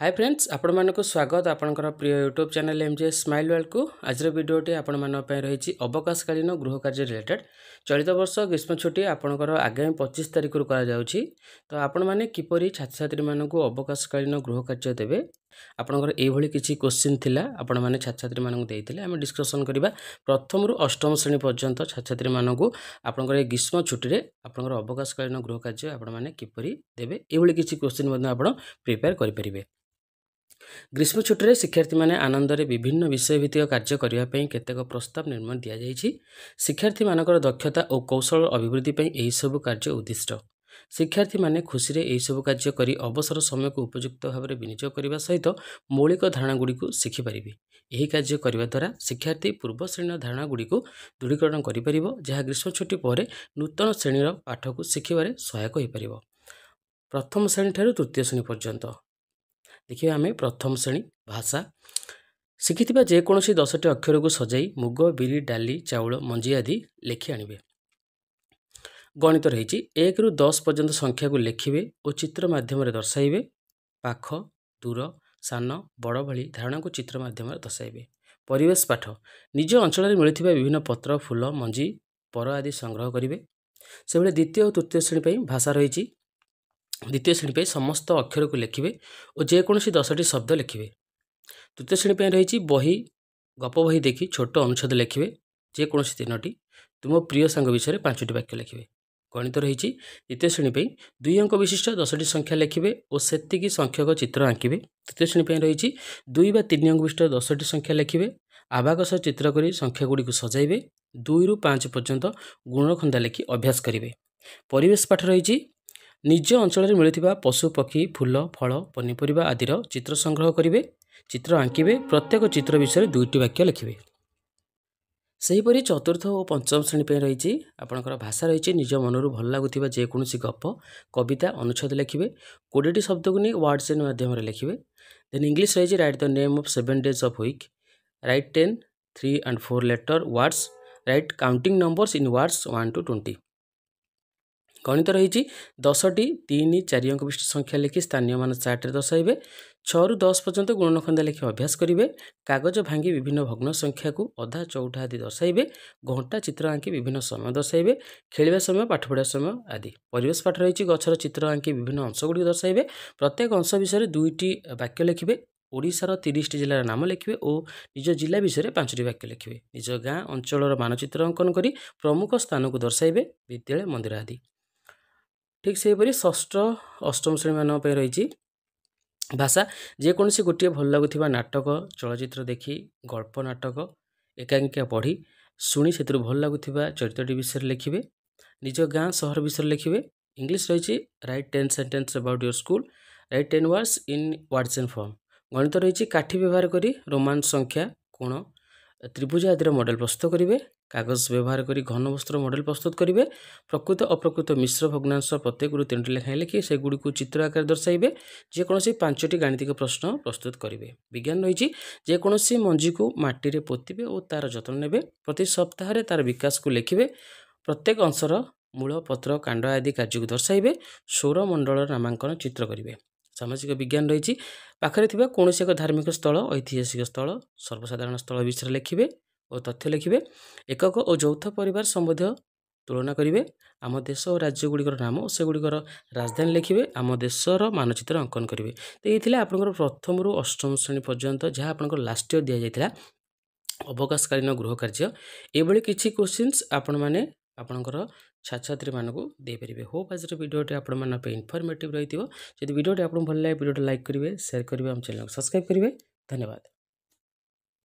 high friends ଆପଣମାନଙ୍କୁ ସ୍ୱାଗତ ଆପଣଙ୍କର ପ୍ରିୟ YouTube channel M J smile ୱାର୍ଲଡ଼କୁ ଆଜିର ଭିଡ଼ିଓଟି ଆପଣମାନଙ୍କ ପାଇଁ ରହିଛି ଅବକାଶକାଳୀନ ଗୃହ କାର୍ଯ୍ୟ ରିଲେଟେଡ୍ ଚଳିତ ବର୍ଷ ଗ୍ରୀଷ୍ମ ଛୁଟି ଆପଣଙ୍କର ଆଗାମୀ ପଚିଶ ତାରିଖରୁ କରାଯାଉଛି ତ ଆପଣମାନେ କିପରି ଛାତ୍ରଛାତ୍ରୀମାନଙ୍କୁ ଅବକାଶକାଳୀନ ଗୃହ କାର୍ଯ୍ୟ ଦେବେ ଆପଣଙ୍କର ଏଇଭଳି କିଛି କୋଶ୍ଚିନ୍ ଥିଲା ଆପଣମାନେ ଛାତ୍ରଛାତ୍ରୀମାନଙ୍କୁ ଦେଇଥିଲେ ଆମେ ଡିସ୍କସନ୍ କରିବା ପ୍ରଥମରୁ ଅଷ୍ଟମ ଶ୍ରେଣୀ ପର୍ଯ୍ୟନ୍ତ ଛାତ୍ରଛାତ୍ରୀମାନଙ୍କୁ ଆପଣଙ୍କର ଏ ଗ୍ରୀଷ୍ମ ଛୁଟିରେ ଆପଣଙ୍କର ଅବକାଶକାଳୀନ ଗୃହ କାର୍ଯ୍ୟ ଆପଣମାନେ କିପରି ଦେବେ ଏଇଭଳି କିଛି କୋଶ୍ଚିନ୍ ମଧ୍ୟ ଆପଣ ପ୍ରିପେୟାର କରିପାରିବେ ଗ୍ରୀଷ୍ମ ଛୁଟିରେ ଶିକ୍ଷାର୍ଥୀମାନେ ଆନନ୍ଦରେ ବିଭିନ୍ନ ବିଷୟ ଭିତ୍ତିକ କାର୍ଯ୍ୟ କରିବା ପାଇଁ କେତେକ ପ୍ରସ୍ତାବ ନିର୍ମାଣ ଦିଆଯାଇଛି ଶିକ୍ଷାର୍ଥୀମାନଙ୍କର ଦକ୍ଷତା ଓ କୌଶଳ ଅଭିବୃଦ୍ଧି ପାଇଁ ଏହିସବୁ କାର୍ଯ୍ୟ ଉଦ୍ଦିଷ୍ଟ ଶିକ୍ଷାର୍ଥୀମାନେ ଖୁସିରେ ଏହିସବୁ କାର୍ଯ୍ୟ କରି ଅବସର ସମୟକୁ ଉପଯୁକ୍ତ ଭାବରେ ବିନିଯୋଗ କରିବା ସହିତ ମୌଳିକ ଧାରଣା ଗୁଡ଼ିକୁ ଶିଖିପାରିବେ ଏହି କାର୍ଯ୍ୟ କରିବା ଦ୍ୱାରା ଶିକ୍ଷାର୍ଥୀ ପୂର୍ବ ଶ୍ରେଣୀର ଧାରଣା ଗୁଡ଼ିକୁ ଦୃଢ଼ୀକରଣ କରିପାରିବ ଯାହା ଗ୍ରୀଷ୍ମ ଛୁଟି ପରେ ନୂତନ ଶ୍ରେଣୀର ପାଠକୁ ଶିଖିବାରେ ସହାୟକ ହୋଇପାରିବ ପ୍ରଥମ ଶ୍ରେଣୀଠାରୁ ତୃତୀୟ ଶ୍ରେଣୀ ପର୍ଯ୍ୟନ୍ତ ଦେଖିବା ଆମେ ପ୍ରଥମ ଶ୍ରେଣୀ ଭାଷା ଶିଖିଥିବା ଯେକୌଣସି ଦଶଟି ଅକ୍ଷରକୁ ସଜାଇ ମୁଗ ବିରି ଡାଲି ଚାଉଳ ମଞ୍ଜି ଆଦି ଲେଖି ଆଣିବେ ଗଣିତ ରହିଛି ଏକରୁ ଦଶ ପର୍ଯ୍ୟନ୍ତ ସଂଖ୍ୟାକୁ ଲେଖିବେ ଓ ଚିତ୍ର ମାଧ୍ୟମରେ ଦର୍ଶାଇବେ ପାଖ ଦୂର ସାନ ବଡ଼ ଭଳି ଧାରଣାକୁ ଚିତ୍ର ମାଧ୍ୟମରେ ଦର୍ଶାଇବେ ପରିବେଶ ପାଠ ନିଜ ଅଞ୍ଚଳରେ ମିଳିଥିବା ବିଭିନ୍ନ ପତ୍ର ଫୁଲ ମଞ୍ଜି ପର ଆଦି ସଂଗ୍ରହ କରିବେ ସେଭଳି ଦ୍ୱିତୀୟ ଓ ତୃତୀୟ ଶ୍ରେଣୀ ପାଇଁ ଭାଷା ରହିଛି ଦ୍ୱିତୀୟ ଶ୍ରେଣୀ ପାଇଁ ସମସ୍ତ ଅକ୍ଷରକୁ ଲେଖିବେ ଓ ଯେକୌଣସି ଦଶଟି ଶବ୍ଦ ଲେଖିବେ ତୃତୀୟ ଶ୍ରେଣୀ ପାଇଁ ରହିଛି ବହି ଗପ ବହି ଦେଖି ଛୋଟ ଅନୁଚ୍ଛେଦ ଲେଖିବେ ଯେକୌଣସି ତିନୋଟି ତୁମ ପ୍ରିୟ ସାଙ୍ଗ ବିଷୟରେ ପାଞ୍ଚଟି ବାକ୍ୟ ଲେଖିବେ ଗଣିତ ରହିଛି ଦ୍ୱିତୀୟ ଶ୍ରେଣୀ ପାଇଁ ଦୁଇ ଅଙ୍କ ବିଶିଷ୍ଟ ଦଶଟି ସଂଖ୍ୟା ଲେଖିବେ ଓ ସେତିକି ସଂଖ୍ୟକ ଚିତ୍ର ଆଙ୍କିବେ ତୃତୀୟ ଶ୍ରେଣୀ ପାଇଁ ରହିଛି ଦୁଇ ବା ତିନି ଅଙ୍କ ବିଶିଷ୍ଟ ଦଶଟି ସଂଖ୍ୟା ଲେଖିବେ ଆବାକଶ ଚିତ୍ର କରି ସଂଖ୍ୟାଗୁଡ଼ିକୁ ସଜାଇବେ ଦୁଇରୁ ପାଞ୍ଚ ପର୍ଯ୍ୟନ୍ତ ଗୁଣଖନ୍ଦା ଲେଖି ଅଭ୍ୟାସ କରିବେ ପରିବେଶ ପାଠ ରହିଛି ନିଜ ଅଞ୍ଚଳରେ ମିଳୁଥିବା ପଶୁପକ୍ଷୀ ଫୁଲ ଫଳ ପନିପରିବା ଆଦିର ଚିତ୍ର ସଂଗ୍ରହ କରିବେ ଚିତ୍ର ଆଙ୍କିବେ ପ୍ରତ୍ୟେକ ଚିତ୍ର ବିଷୟରେ ଦୁଇଟି ବାକ୍ୟ ଲେଖିବେ ସେହିପରି ଚତୁର୍ଥ ଓ ପଞ୍ଚମ ଶ୍ରେଣୀ ପାଇଁ ରହିଛି ଆପଣଙ୍କର ଭାଷା ରହିଛି ନିଜ ମନରୁ ଭଲ ଲାଗୁଥିବା ଯେକୌଣସି ଗପ କବିତା ଅନୁଚ୍ଛେଦ ଲେଖିବେ କୋଡ଼ିଏଟି ଶବ୍ଦକୁ ନେଇ ୱାର୍ଡ଼ ଶ୍ରେଣୀ ମାଧ୍ୟମରେ ଲେଖିବେ ଦେନ୍ ଇଂଲିଶ ରହିଛି write the name of seven days of week write ten three and four letter words write counting numbers in words one two twenty ଗଣିତ ରହିଛି ଦଶଟି ତିନି ଚାରି ଅଙ୍କ ବିଶିଷ୍ଟ ସଂଖ୍ୟା ଲେଖି ସ୍ଥାନୀୟ ମାନ ଚାର୍ଟରେ ଦର୍ଶାଇବେ ଛଅରୁ ଦଶ ପର୍ଯ୍ୟନ୍ତ ଗୁଣନ ଖନ୍ଦା ଲେଖି ଅଭ୍ୟାସ କରିବେ କାଗଜ ଭାଙ୍ଗି ବିଭିନ୍ନ ଭଗ୍ନ ସଂଖ୍ୟାକୁ ଅଧା ଚଉଠା ଆଦି ଦର୍ଶାଇବେ ଘଣ୍ଟା ଚିତ୍ର ଆଙ୍କି ବିଭିନ୍ନ ସମୟ ଦର୍ଶାଇବେ ଖେଳିବା ସମୟ ପାଠ ପଢ଼ିବା ସମୟ ଆଦି ପରିବେଶ ପାଠ ରହିଛି ଗଛର ଚିତ୍ର ଆଙ୍କି ବିଭିନ୍ନ ଅଂଶଗୁଡ଼ିକୁ ଦର୍ଶାଇବେ ପ୍ରତ୍ୟେକ ଅଂଶ ବିଷୟରେ ଦୁଇଟି ବାକ୍ୟ ଲେଖିବେ ଓଡ଼ିଶାର ତିରିଶଟି ଜିଲ୍ଲାର ନାମ ଲେଖିବେ ଓ ନିଜ ଜିଲ୍ଲା ବିଷୟରେ ପାଞ୍ଚଟି ବାକ୍ୟ ଲେଖିବେ ନିଜ ଗାଁ ଅଞ୍ଚଳର ମାନଚିତ୍ର ଅଙ୍କନ କରି ପ୍ରମୁଖ ସ୍ଥାନକୁ ଦର୍ଶାଇବେ ବିଦ୍ୟାଳୟ ମନ୍ଦିର ଆଦି ଠିକ୍ ସେହିପରି ଷଷ୍ଠ ଅଷ୍ଟମ ଶ୍ରେଣୀମାନଙ୍କ ପାଇଁ ରହିଛି ଭାଷା ଯେକୌଣସି ଗୋଟିଏ ଭଲ ଲାଗୁଥିବା ନାଟକ ଚଳଚ୍ଚିତ୍ର ଦେଖି ଗଳ୍ପ ନାଟକ ଏକାଙ୍କିକା ପଢ଼ି ଶୁଣି ସେଥିରୁ ଭଲ ଲାଗୁଥିବା ଚରିତ୍ରଟି ବିଷୟରେ ଲେଖିବେ ନିଜ ଗାଁ ସହର ବିଷୟରେ ଲେଖିବେ ଇଂଲିଶ ରହିଛି write ten sentence about your school write ten words in words and form ଗଣିତ ରହିଛି କାଠି ବ୍ୟବହାର କରି ରୋମାନ ସଂଖ୍ୟା କୋଣ ত্ৰিভুজ আদিৰ মডেল প্ৰস্তুত কৰিব কাগজ ব্যৱহাৰ কৰি ঘন বস্তুৰ মডেল প্ৰস্তুত কৰিব প্ৰকৃত অপ্ৰকৃত মিশ্ৰ ভগ্নাংশ প্ৰত্যেকৰু তিনিটা লেখাই লেখি সেইগুড়িক চিত্ৰ আকাৰে দৰ্শাইব যিকোনাই পাঁচটি গাণিতিক প্ৰশ্ন প্ৰস্তুত কৰিব বিজ্ঞান ৰৈছে যিকোনাই মঞ্জিক মাটিৰে পোতিব তাৰ যত্ন নেব প্ৰতি সপ্তাহৰে তাৰ বিকাশক লেখিব প্ৰত্যেক অংশৰ মূল পত্ৰ কাণ্ড আদি কাৰ্যক দৰ্শাইব সৌৰমণ্ডলৰ নামাংকন চিত্ৰ কৰিব ସାମାଜିକ ବିଜ୍ଞାନ ରହିଛି ପାଖରେ ଥିବା କୌଣସି ଏକ ଧାର୍ମିକ ସ୍ଥଳ ଐତିହାସିକ ସ୍ଥଳ ସର୍ବସାଧାରଣ ସ୍ଥଳ ବିଷୟରେ ଲେଖିବେ ଓ ତଥ୍ୟ ଲେଖିବେ ଏକକ ଓ ଯୌଥ ପରିବାର ସମ୍ବନ୍ଧୀୟ ତୁଳନା କରିବେ ଆମ ଦେଶ ଓ ରାଜ୍ୟଗୁଡ଼ିକର ନାମ ଓ ସେଗୁଡ଼ିକର ରାଜଧାନୀ ଲେଖିବେ ଆମ ଦେଶର ମାନଚିତ୍ର ଅଙ୍କନ କରିବେ ତ ଏଇ ଥିଲା ଆପଣଙ୍କର ପ୍ରଥମରୁ ଅଷ୍ଟମ ଶ୍ରେଣୀ ପର୍ଯ୍ୟନ୍ତ ଯାହା ଆପଣଙ୍କର ଲାଷ୍ଟ ଇୟର୍ ଦିଆଯାଇଥିଲା ଅବକାଶକାଳୀନ ଗୃହ କାର୍ଯ୍ୟ ଏଭଳି କିଛି କୋଶ୍ଚିନ୍ସ ଆପଣମାନେ ଆପଣଙ୍କର ଛାତ୍ରଛାତ୍ରୀମାନଙ୍କୁ ଦେଇପାରିବେ ହୋପ୍ ଆଜିର ଭିଡ଼ିଓଟି ଆପଣମାନଙ୍କ ପାଇଁ ଇନଫର୍ମେଟିଭ୍ ରହିଥିବ ଯଦି ଭିଡ଼ିଓଟି ଆପଣଙ୍କୁ ଭଲ ଲାଗେ ଭିଡ଼ିଓଟି ଲାଇକ୍ କରିବେ ସେୟାର କରିବେ ଆମ ଚ୍ୟାନେଲକୁ ସବସ୍କ୍ରାଇବ୍ କରିବେ ଧନ୍ୟବାଦ